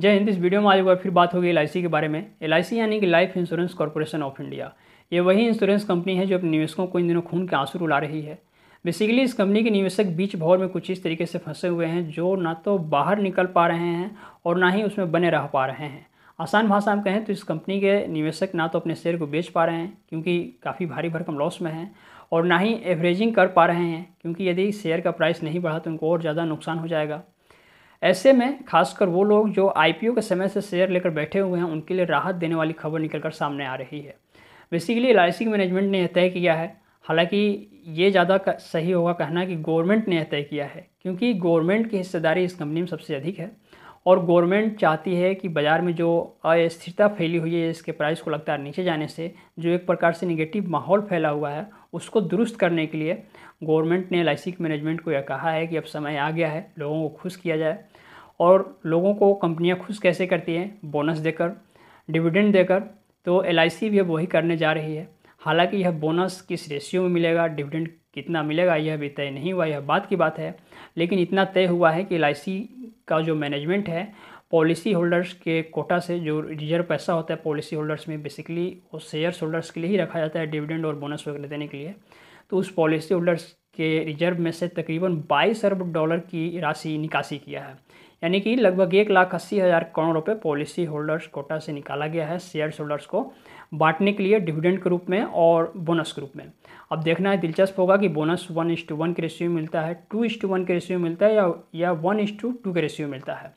जय हिंद इस वीडियो में आज होगा फिर बात होगी एल के बारे में एल यानी कि life insurance corporation of India ये वही इंश्योरेंस कंपनी है जो अपने निवेशकों को इन दिनों खून के आंसू रुला रही है बेसिकली इस कंपनी के निवेशक बीच भौर में कुछ इस तरीके से फंसे हुए हैं जो ना तो बाहर निकल पा रहे हैं और ना ही उसमें बने रह पा रहे हैं आसान भाषा हम कहें तो इस कंपनी के निवेशक ना तो अपने शेयर को बेच पा रहे हैं क्योंकि काफ़ी भारी भरकम लॉस में हैं और ना ही एवरेजिंग कर पा रहे हैं क्योंकि यदि शेयर का प्राइस नहीं बढ़ा तो उनको और ज़्यादा नुकसान हो जाएगा ऐसे में खासकर वो लोग जो आई के समय से शेयर लेकर बैठे हुए हैं उनके लिए राहत देने वाली खबर निकलकर सामने आ रही है बेसिकली एल मैनेजमेंट ने यह तय किया है हालांकि ये ज़्यादा सही होगा कहना कि गवर्नमेंट ने यह तय किया है क्योंकि गवर्नमेंट की हिस्सेदारी इस कंपनी में सबसे अधिक है और गवर्नमेंट चाहती है कि बाज़ार में जो अस्थिरता फैली हुई है इसके प्राइस को लगातार नीचे जाने से जो एक प्रकार से निगेटिव माहौल फैला हुआ है उसको दुरुस्त करने के लिए गवर्नमेंट ने एल मैनेजमेंट को यह कहा है कि अब समय आ गया है लोगों को खुश किया जाए और लोगों को कंपनियां खुश कैसे करती हैं बोनस देकर डिविडेंड देकर तो एल भी अब वही करने जा रही है हालांकि यह बोनस किस रेशियो में मिलेगा डिविडेंड कितना मिलेगा यह अभी तय नहीं हुआ यह बात की बात है लेकिन इतना तय हुआ है कि एल का जो मैनेजमेंट है पॉलिसी होल्डर्स के कोटा से जो रिजर्व पैसा होता है पॉलिसी होल्डर्स में बेसिकली वो शेयर्स होल्डर्स के लिए ही रखा जाता है डिविडेंड और बोनस वगैरह देने के लिए तो उस पॉलिसी होल्डर्स के रिजर्व में से तकरीबन बाईस अरब डॉलर की राशि निकासी किया है यानी कि लगभग एक लाख अस्सी हज़ार करोड़ रुपए पॉलिसी होल्डर्स कोटा से निकाला गया है शेयर होल्डर्स को बांटने के लिए डिविडेंड के रूप में और बोनस के रूप में अब देखना है दिलचस्प होगा कि bonus one is to one के रेशियो मिलता है टू इंस टू वन के रेशियो मिलता है या या वन इंस टू टू के रेशियो मिलता है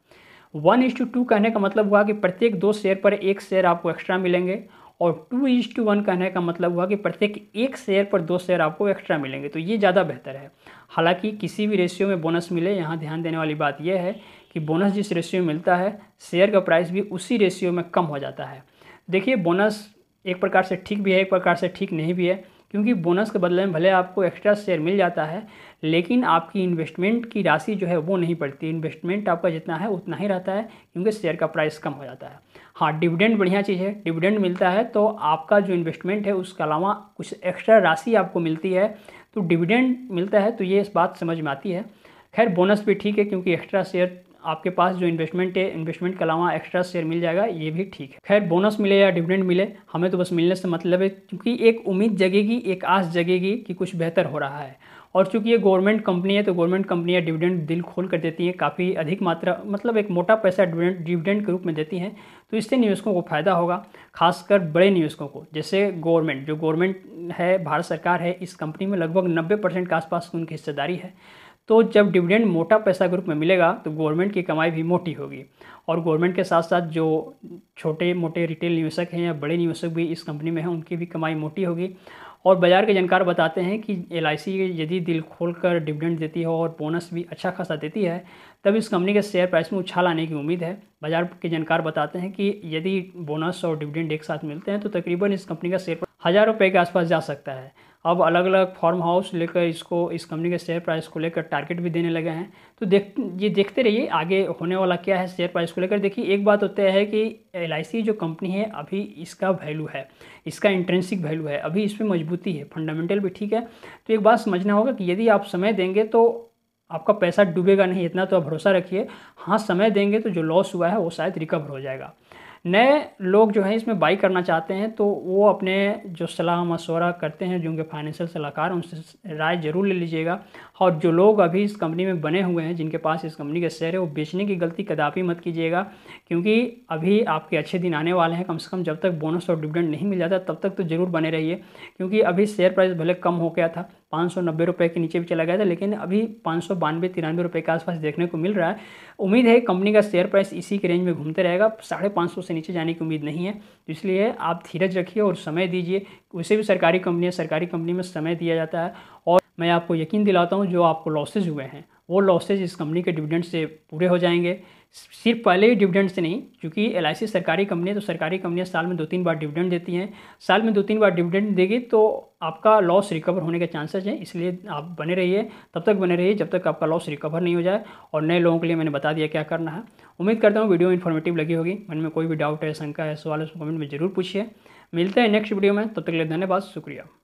वन इंस टू टू कहने का मतलब हुआ कि प्रत्येक दो शेयर पर एक शेयर आपको एक्स्ट्रा मिलेंगे और टू इज टू वन कहने का मतलब हुआ कि प्रत्येक एक शेयर पर दो शेयर आपको एक्स्ट्रा मिलेंगे तो ये ज़्यादा बेहतर है हालांकि किसी भी रेशियो में बोनस मिले यहाँ ध्यान देने वाली बात यह है कि बोनस जिस रेशियो में मिलता है शेयर का प्राइस भी उसी रेशियो में कम हो जाता है देखिए बोनस एक प्रकार से ठीक भी है एक प्रकार से ठीक नहीं भी है क्योंकि बोनस के बदले में भले आपको एक्स्ट्रा शेयर मिल जाता है लेकिन आपकी इन्वेस्टमेंट की राशि जो है वो नहीं पड़ती इन्वेस्टमेंट आपका जितना है उतना ही रहता है क्योंकि शेयर का प्राइस कम हो जाता है हाँ डिविडेंड बढ़िया चीज़ है डिविडेंड मिलता है तो आपका जो इन्वेस्टमेंट है उसके अलावा कुछ एक्स्ट्रा राशि आपको मिलती है तो डिविडेंड मिलता है तो ये इस बात समझ में आती है खैर बोनस भी ठीक है क्योंकि एक्स्ट्रा शेयर आपके पास जो इन्वेस्टमेंट है इन्वेस्टमेंट के अलावा एक्स्ट्रा शेयर मिल जाएगा ये भी ठीक है खैर बोनस मिले या डिविडेंड मिले हमें तो बस मिलने से मतलब है क्योंकि एक उम्मीद जगेगी एक आस जगेगी कि कुछ बेहतर हो रहा है और चूंकि ये गवर्नमेंट कंपनी है तो गवर्नमेंट कंपनियाँ डिविडेंड दिल खोल कर देती हैं काफ़ी अधिक मात्रा मतलब एक मोटा पैसा डिविडेंड के रूप में देती हैं तो इससे निवेशकों को फ़ायदा होगा खासकर बड़े निवेशकों को जैसे गवर्नमेंट जो गवर्नमेंट है भारत सरकार है इस कंपनी में लगभग नब्बे परसेंट के आसपास उनकी हिस्सेदारी है तो जब डिविडेंड मोटा पैसा ग्रुप में मिलेगा तो गवर्नमेंट की कमाई भी मोटी होगी और गवर्नमेंट के साथ साथ जो छोटे मोटे रिटेल निवेशक हैं या बड़े निवेशक भी इस कंपनी में हैं उनकी भी कमाई मोटी होगी और बाज़ार के जानकार बताते हैं कि एल यदि दिल खोल कर डिविडेंड देती है और बोनस भी अच्छा खासा देती है तब इस कंपनी के शेयर प्राइस में उछाल आने की उम्मीद है बाजार के जानकार बताते हैं कि यदि बोनस और डिविडेंड एक साथ मिलते हैं तो तकरीबन इस कंपनी का शेयर हज़ार रुपये के आसपास जा सकता है अब अलग अलग फार्म हाउस लेकर इसको इस कंपनी के शेयर प्राइस को लेकर टारगेट भी देने लगे हैं तो देख ये देखते रहिए आगे होने वाला क्या है शेयर प्राइस को लेकर देखिए एक बात होता है कि एल जो कंपनी है अभी इसका वैल्यू है इसका इंट्रेंसिक वैल्यू है अभी इसमें मजबूती है फंडामेंटल भी ठीक है तो एक बात समझना होगा कि यदि आप समय देंगे तो आपका पैसा डूबेगा नहीं इतना तो आप भरोसा रखिए हाँ समय देंगे तो जो लॉस हुआ है वो शायद रिकवर हो जाएगा नए लोग जो है इसमें बाई करना चाहते हैं तो वो अपने जो सलाह मशवरा करते हैं जो उनके फाइनेंशियल सलाहकार उनसे राय ज़रूर ले लीजिएगा और जो लोग अभी इस कंपनी में बने हुए हैं जिनके पास इस कंपनी के शेयर है वो बेचने की गलती कदापि मत कीजिएगा क्योंकि अभी आपके अच्छे दिन आने वाले हैं कम से कम जब तक बोनस और डिविडेंड नहीं मिल जाता तब तक तो ज़रूर बने रहिए क्योंकि अभी शेयर प्राइस भले कम हो गया था पाँच सौ नब्बे रुपये के नीचे भी चला गया था लेकिन अभी पाँच सौ बानवे तिरानवे रुपये के आसपास देखने को मिल रहा है उम्मीद है कंपनी का शेयर प्राइस इसी के रेंज में घूमते रहेगा साढ़े पाँच सौ से नीचे जाने की उम्मीद नहीं है तो इसलिए आप धीरज रखिए और समय दीजिए उसे भी सरकारी कंपनी है सरकारी कंपनी में समय दिया जाता है और मैं आपको यकीन दिलाता हूँ जो आपको लॉसेज हुए हैं वो लॉसेज इस कंपनी के डिविडेंड से पूरे हो जाएंगे सिर्फ पहले ही डिविडेंड से नहीं क्योंकि एल सरकारी कंपनी है तो सरकारी कंपनियाँ साल में दो तीन बार डिविडेंड देती हैं साल में दो तीन बार डिविडेंड देगी तो आपका लॉस रिकवर होने के चांसेस हैं इसलिए आप बने रहिए तब तक बने रहिए जब तक आपका लॉस रिकवर नहीं हो जाए और नए लोगों के लिए मैंने बता दिया क्या करना है उम्मीद करता हूँ वीडियो इन्फॉर्मेटिव लगी होगी मन में कोई भी डाउट है शंका है सवाल है उसको कमेंट में जरूर पूछिए मिलते हैं नेक्स्ट वीडियो में तब तक के लिए धन्यवाद शुक्रिया